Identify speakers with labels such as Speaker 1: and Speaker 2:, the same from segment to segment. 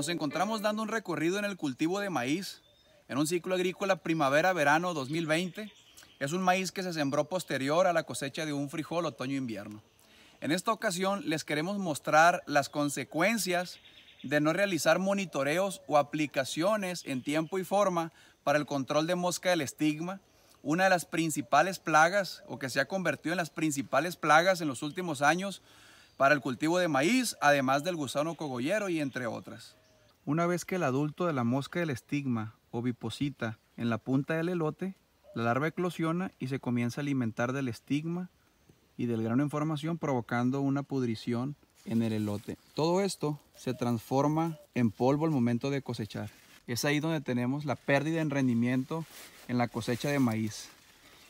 Speaker 1: Nos encontramos dando un recorrido en el cultivo de maíz en un ciclo agrícola primavera-verano 2020. Es un maíz que se sembró posterior a la cosecha de un frijol otoño-invierno. En esta ocasión les queremos mostrar las consecuencias de no realizar monitoreos o aplicaciones en tiempo y forma para el control de mosca del estigma, una de las principales plagas o que se ha convertido en las principales plagas en los últimos años para el cultivo de maíz, además del gusano cogollero y entre otras. Una vez que el adulto de la mosca del estigma o en la punta del elote, la larva eclosiona y se comienza a alimentar del estigma y del grano en formación provocando una pudrición en el elote. Todo esto se transforma en polvo al momento de cosechar. Es ahí donde tenemos la pérdida en rendimiento en la cosecha de maíz.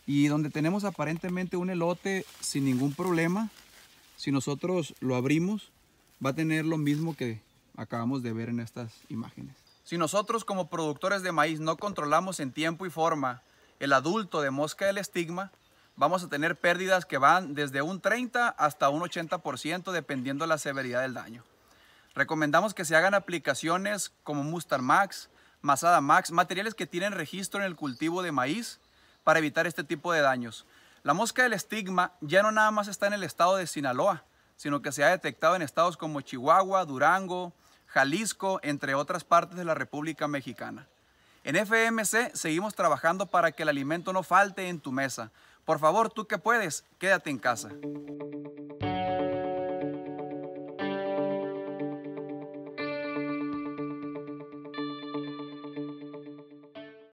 Speaker 1: Y donde tenemos aparentemente un elote sin ningún problema, si nosotros lo abrimos, va a tener lo mismo que, acabamos de ver en estas imágenes. Si nosotros como productores de maíz no controlamos en tiempo y forma el adulto de mosca del estigma, vamos a tener pérdidas que van desde un 30 hasta un 80% dependiendo de la severidad del daño. Recomendamos que se hagan aplicaciones como Mustard Max, Masada Max, materiales que tienen registro en el cultivo de maíz para evitar este tipo de daños. La mosca del estigma ya no nada más está en el estado de Sinaloa, sino que se ha detectado en estados como Chihuahua, Durango, Jalisco, entre otras partes de la República Mexicana. En FMC seguimos trabajando para que el alimento no falte en tu mesa. Por favor, tú que puedes, quédate en casa.